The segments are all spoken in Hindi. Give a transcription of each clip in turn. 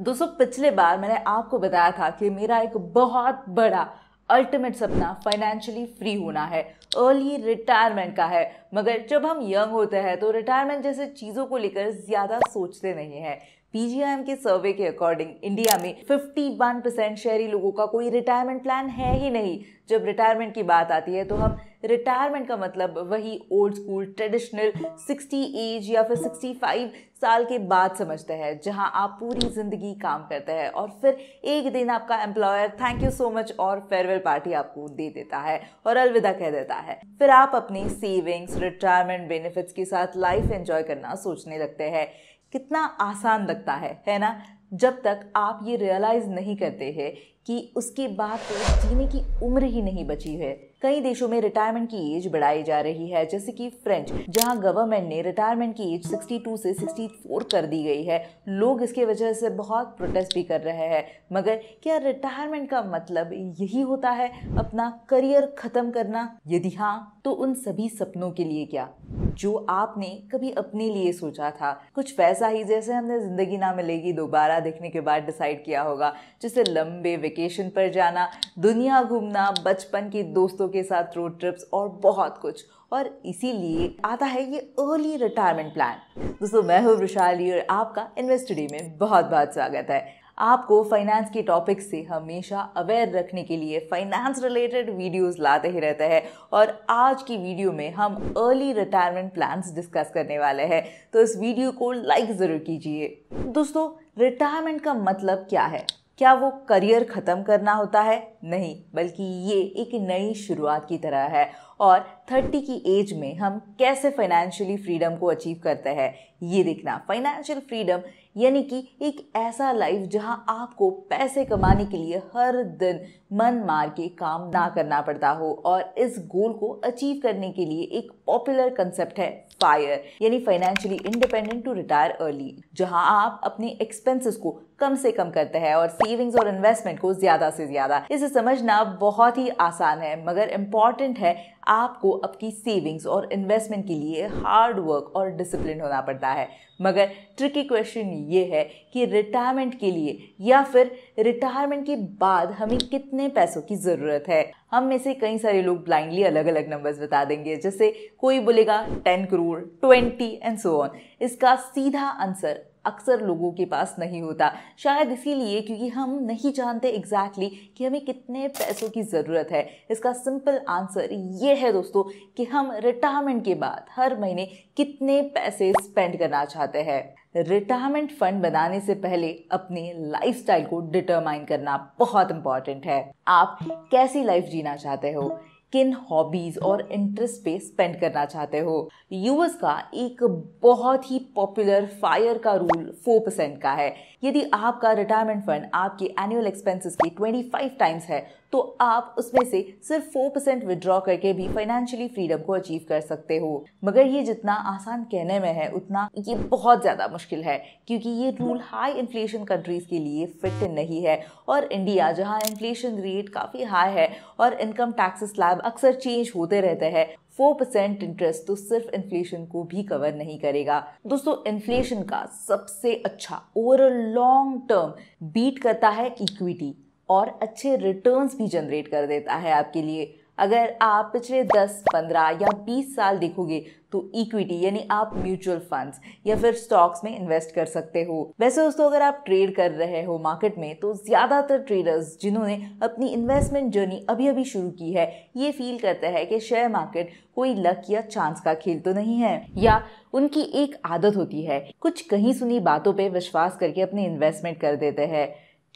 दोस्तों पिछले बार मैंने आपको बताया था कि मेरा एक बहुत बड़ा अल्टीमेट सपना फाइनेंशियली फ्री होना है अर्ली रिटायरमेंट का है मगर जब हम यंग होते हैं तो रिटायरमेंट जैसे चीज़ों को लेकर ज़्यादा सोचते नहीं है पीजीआईएम के सर्वे के अकॉर्डिंग इंडिया में 51 परसेंट शहरी लोगों का कोई रिटायरमेंट प्लान है ही नहीं जब रिटायरमेंट की बात आती है तो हम रिटायरमेंट का मतलब वही ओल्ड स्कूल ट्रेडिशनल 60 एज या फिर 65 साल के बाद समझते हैं जहां आप पूरी ज़िंदगी काम करते हैं और फिर एक दिन आपका employer thank you so much और फेयरवेल पार्टी आपको दे देता है और अलविदा कह देता है फिर आप अपने सेविंग्स रिटायरमेंट बेनिफिट्स के साथ लाइफ एंजॉय करना सोचने लगते हैं कितना आसान लगता है है ना जब तक आप ये रियलाइज़ नहीं करते हैं कि उसके बाद तो जीने की उम्र ही नहीं बची है कई देशों में रिटायरमेंट की एज बढ़ाई जा रही है जैसे कि फ्रेंच जहां गवर्नमेंट ने रिटायरमेंट की एज 62 से 64 कर दी गई है लोग इसके वजह से बहुत प्रोटेस्ट भी कर रहे हैं मगर क्या रिटायरमेंट का मतलब यही होता है अपना करियर ख़त्म करना यदि हाँ तो उन सभी सपनों के लिए क्या जो आपने कभी अपने लिए सोचा था कुछ वैसा ही जैसे हमने ज़िंदगी ना मिलेगी दोबारा देखने के बाद डिसाइड किया होगा जैसे लंबे वेकेशन पर जाना दुनिया घूमना बचपन के दोस्तों के साथ रोड ट्रिप्स और बहुत कुछ और इसीलिए आता है ये अर्ली रिटायरमेंट प्लान दोस्तों मैं हूँ वृशाली और आपका इन्वेस्टडी में बहुत बहुत स्वागत है आपको फाइनेंस के टॉपिक से हमेशा अवेयर रखने के लिए फाइनेंस रिलेटेड वीडियोस लाते ही रहते हैं और आज की वीडियो में हम अर्ली रिटायरमेंट प्लान्स डिस्कस करने वाले हैं तो इस वीडियो को लाइक ज़रूर कीजिए दोस्तों रिटायरमेंट का मतलब क्या है क्या वो करियर ख़त्म करना होता है नहीं बल्कि ये एक नई शुरुआत की तरह है और 30 की एज में हम कैसे फाइनेंशियली फ्रीडम को अचीव करते हैं ये देखना फाइनेंशियल फ्रीडम यानी कि एक ऐसा लाइफ जहां आपको पैसे कमाने के लिए हर दिन मन मार के काम ना करना पड़ता हो और इस गोल को अचीव करने के लिए एक पॉपुलर कंसेप्ट है फायर यानी financially independent to retire early जहां आप अपने एक्सपेंसेस को कम से कम करते हैं और सेविंग्स और इन्वेस्टमेंट को ज्यादा से ज्यादा इसे समझना बहुत ही आसान है मगर इम्पॉर्टेंट है आपको आपकी सेविंग्स और इन्वेस्टमेंट के लिए हार्ड वर्क और डिसिप्लिन होना पड़ता है मगर ट्रिकी क्वेश्चन ये है कि रिटायरमेंट के लिए या फिर रिटायरमेंट के बाद हमें कितना कितने पैसों की ज़रूरत है हम में से कई सारे लोग ब्लाइंडली अलग अलग नंबर्स बता देंगे जैसे कोई बोलेगा ten crore twenty and so on इसका सीधा आंसर अक्सर लोगों के पास नहीं होता शायद इसीलिए क्योंकि हम नहीं जानते एग्जैक्टली exactly कि हमें कितने पैसों की ज़रूरत है इसका सिंपल आंसर ये है दोस्तों कि हम रिटायरमेंट के बाद हर महीने कितने पैसे स्पेंड करना चाहते हैं रिटायरमेंट फंड बनाने से पहले अपने लाइफस्टाइल को डिटरमाइन करना बहुत इंपॉर्टेंट है आप कैसी लाइफ जीना चाहते हो किन हॉबीज और इंटरेस्ट पे स्पेंड करना चाहते हो यूएस का एक बहुत ही पॉपुलर फायर का रूल फोर परसेंट का है यदि आपका रिटायरमेंट फंड आपके एनुअल एक्सपेंसेस के ट्वेंटी फाइव टाइम्स है तो आप उसमें से सिर्फ फोर परसेंट विड्रॉ करके भी फाइनेंशियली फ्रीडम को अचीव कर सकते हो मगर ये जितना आसान कहने में है उतना ये बहुत ज़्यादा मुश्किल है क्योंकि ये रूल हाई इन्फ्लेशन कंट्रीज़ के लिए फिट नहीं है और इंडिया जहाँ इन्फ्लेशन रेट काफ़ी हाई है और इनकम टैक्स स्लैब अक्सर चेंज होते रहते हैं फोर परसेंट इंटरेस्ट तो सिर्फ इन्फ्लेशन को भी कवर नहीं करेगा दोस्तों इन्फ्लेशन का सबसे अच्छा ओवर लॉन्ग टर्म बीट करता है इक्विटी और अच्छे रिटर्न्स भी जनरेट कर देता है आपके लिए अगर आप पिछले 10, 15 या 20 साल देखोगे तो इक्विटी यानी आप म्यूचुअल फंड्स या फिर स्टॉक्स में इन्वेस्ट कर सकते हो वैसे दोस्तों अगर आप ट्रेड कर रहे हो मार्केट में तो ज़्यादातर ट्रेडर्स जिन्होंने अपनी इन्वेस्टमेंट जर्नी अभी अभी शुरू की है ये फील करते हैं कि शेयर मार्केट कोई लक या चांस का खेल तो नहीं है या उनकी एक आदत होती है कुछ कहीं सुनी बातों पर विश्वास करके अपने इन्वेस्टमेंट कर देते हैं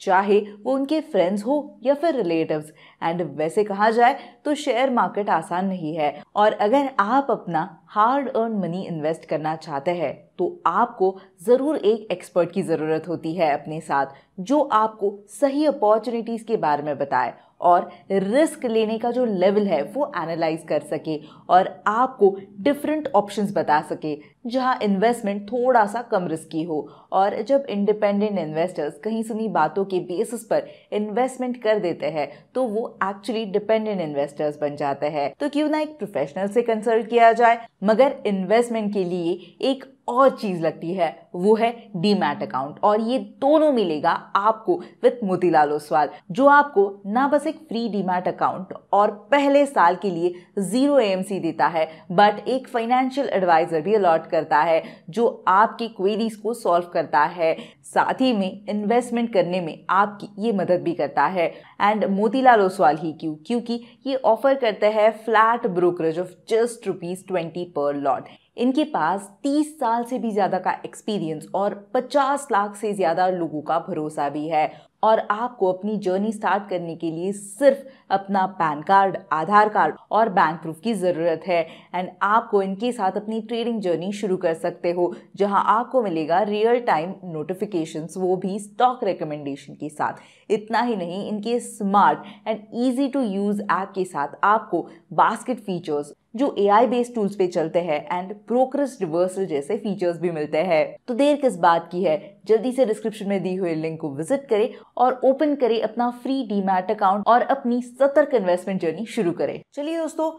चाहे वो उनके फ्रेंड्स हो या फिर रिलेटिव्स एंड वैसे कहा जाए तो शेयर मार्केट आसान नहीं है और अगर आप अपना हार्ड अर्न मनी इन्वेस्ट करना चाहते हैं तो आपको ज़रूर एक एक्सपर्ट की ज़रूरत होती है अपने साथ जो आपको सही अपॉर्चुनिटीज़ के बारे में बताए और रिस्क लेने का जो लेवल है वो एनालाइज कर सके और आपको डिफरेंट ऑप्शंस बता सके जहां इन्वेस्टमेंट थोड़ा सा कम रिस्की हो और जब इंडिपेंडेंट इन्वेस्टर्स कहीं सुनी बातों के बेसिस पर इन्वेस्टमेंट कर देते हैं तो वो एक्चुअली डिपेंडेंट इन्वेस्टर्स बन जाते हैं तो क्यों ना एक प्रोफेशनल से कंसल्ट किया जाए मगर इन्वेस्टमेंट के लिए एक और चीज़ लगती है वो है डीमैट अकाउंट और ये दोनों मिलेगा आपको विथ मोतीलाल ओसवाल जो आपको ना बस एक फ्री डीमैट अकाउंट और पहले साल के लिए ज़ीरो एएमसी देता है बट एक फाइनेंशियल एडवाइज़र भी अलॉट करता है जो आपकी क्वेरीज को सॉल्व करता है साथ ही में इन्वेस्टमेंट करने में आपकी ये मदद भी करता है एंड मोतीलाल ओसवाल ही क्यों क्योंकि ये ऑफर करता है flat brokerage of just rupees twenty per lot इनके पास 30 साल से भी ज़्यादा का एक्सपीरियंस और 50 लाख से ज़्यादा लोगों का भरोसा भी है और आपको अपनी जर्नी स्टार्ट करने के लिए सिर्फ अपना पैन कार्ड आधार कार्ड और बैंक प्रूफ की ज़रूरत है एंड आपको इनके साथ अपनी ट्रेडिंग जर्नी शुरू कर सकते हो जहां आपको मिलेगा रियल टाइम नोटिफिकेशंस वो भी स्टॉक रिकमेंडेशन के साथ इतना ही नहीं इनके smart and easy to use app के साथ आपको बास्केट फीचर्स जो ए आई बेस्ड टूल्स पे चलते हैं एंड प्रोक्रेस रिवर्सल जैसे फीचर्स भी मिलते हैं तो देर किस बात की है जल्दी से डिस्क्रिप्शन में दी हुई लिंक को विजिट करें और ओपन करें अपना फ्री डीमैट अकाउंट और अपनी सतर्क इन्वेस्टमेंट जर्नी शुरू करें चलिए दोस्तों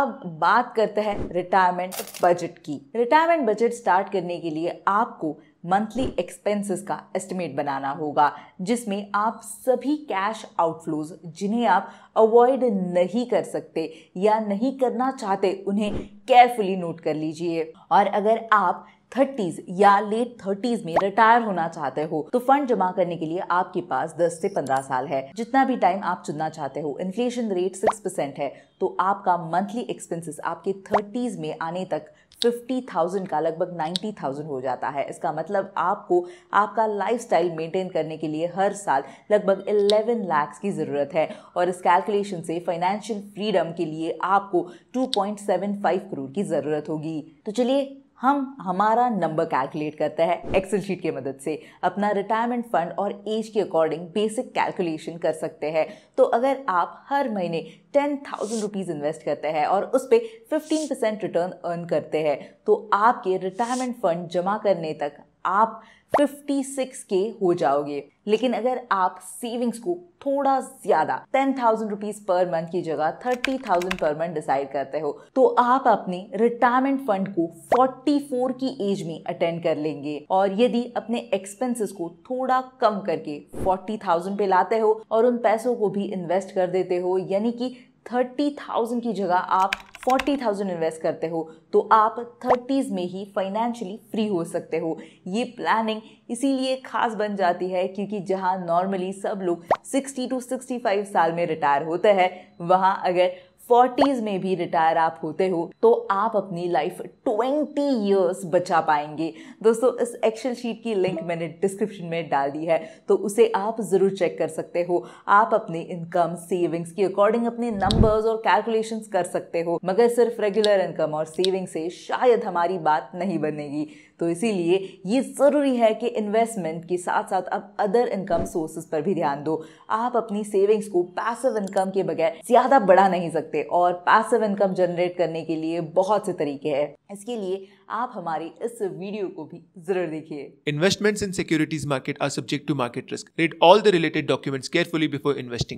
अब बात करते हैं रिटायरमेंट बजट की रिटायरमेंट बजट स्टार्ट करने के लिए आपको मंथली एक्सपेंसेस का एस्टिमेट बनाना होगा जिसमें आप सभी कैश आउटफ्लोज जिन्हें आप अवॉइड नहीं कर सकते या नहीं करना चाहते उन्हें केयरफुली नोट कर लीजिए और अगर आप थर्टीज या लेट थर्टीज में रिटायर होना चाहते हो तो फंड जमा करने के लिए आपके पास 10 से 15 साल है जितना भी टाइम आप चुनना चाहते हो इन्फ्लेशन रेट 6 परसेंट है तो आपका मंथली एक्सपेंसेस आपके थर्टीज में आने तक 50,000 का लगभग 90,000 हो जाता है इसका मतलब आपको आपका लाइफ स्टाइल मेंटेन करने के लिए हर साल लगभग 11 लाख की ज़रूरत है और इस कैलकुलेशन से फाइनेंशियल फ्रीडम के लिए आपको 2.75 करोड़ की ज़रूरत होगी तो चलिए हम हमारा नंबर कैलकुलेट करता है एक्सेल शीट की मदद से अपना रिटायरमेंट फंड और एज के अकॉर्डिंग बेसिक कैलकुलेशन कर सकते हैं तो अगर आप हर महीने टेन थाउजेंड रुपीज़ इन्वेस्ट करते हैं और उस पर फिफ्टीन परसेंट रिटर्न अर्न करते हैं तो आपके रिटायरमेंट फंड जमा करने तक आप 56 के हो जाओगे लेकिन अगर आप सेविंग्स को थोड़ा ज्यादा ten thousand rupees per month की जगह thirty thousand per month decide करते हो तो आप अपने रिटायरमेंट फंड को 44 की एज में अटेंड कर लेंगे और यदि अपने एक्सपेंसेस को थोड़ा कम करके 40,000 पे लाते हो और उन पैसों को भी इन्वेस्ट कर देते हो यानी कि थर्टी थाउजेंड की जगह आप फोर्टी थाउजेंड इन्वेस्ट करते हो तो आप थर्टीज़ में ही फाइनेंशियली फ्री हो सकते हो ये प्लानिंग इसीलिए खास बन जाती है क्योंकि जहाँ नॉर्मली सब लोग सिक्सटी टू सिक्सटी फाइव साल में रिटायर होते हैं वहाँ अगर फोर्टीज में भी रिटायर आप होते हो तो आप अपनी लाइफ ट्वेंटी ईयर्स बचा पाएंगे दोस्तों इस एक्सेल शीट की लिंक मैंने डिस्क्रिप्शन में डाल दी है तो उसे आप ज़रूर चेक कर सकते हो आप अपने इनकम सेविंग्स के अकॉर्डिंग अपने नंबर्स और कैलकुलेशन कर सकते हो मगर सिर्फ रेगुलर इनकम और सेविंग से शायद हमारी बात नहीं बनेगी तो इसीलिए ये ज़रूरी है कि इन्वेस्टमेंट के साथ साथ अब अदर इनकम सोर्सेस पर भी ध्यान दो आप अपनी सेविंग्स को पैसिव इनकम के बगैर ज़्यादा बढ़ा नहीं सकते सकते और पैसिव इनकम जनरेट करने के लिए बहुत से तरीके हैं इसके लिए आप हमारी इस वीडियो को भी जरूर देखिए investments in securities market are subject to market risk read all the related documents carefully before investing